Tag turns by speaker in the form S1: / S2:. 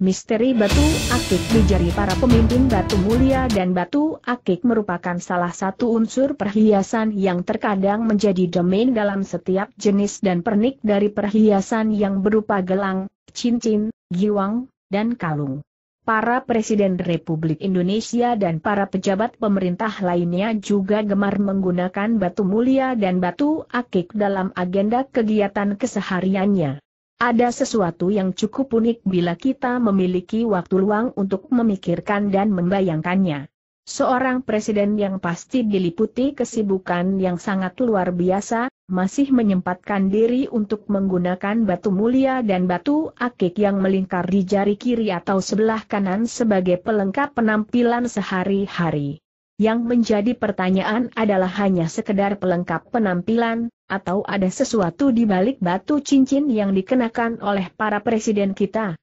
S1: Misteri batu akik di jari para pemimpin batu mulia dan batu akik merupakan salah satu unsur perhiasan yang terkadang menjadi domain dalam setiap jenis dan pernik dari perhiasan yang berupa gelang, cincin, giwang, dan kalung. Para Presiden Republik Indonesia dan para pejabat pemerintah lainnya juga gemar menggunakan batu mulia dan batu akik dalam agenda kegiatan kesehariannya. Ada sesuatu yang cukup unik bila kita memiliki waktu luang untuk memikirkan dan membayangkannya. Seorang presiden yang pasti diliputi kesibukan yang sangat luar biasa, masih menyempatkan diri untuk menggunakan batu mulia dan batu akik yang melingkar di jari kiri atau sebelah kanan sebagai pelengkap penampilan sehari-hari. Yang menjadi pertanyaan adalah hanya sekedar pelengkap penampilan, atau ada sesuatu di balik batu cincin yang dikenakan oleh para presiden kita.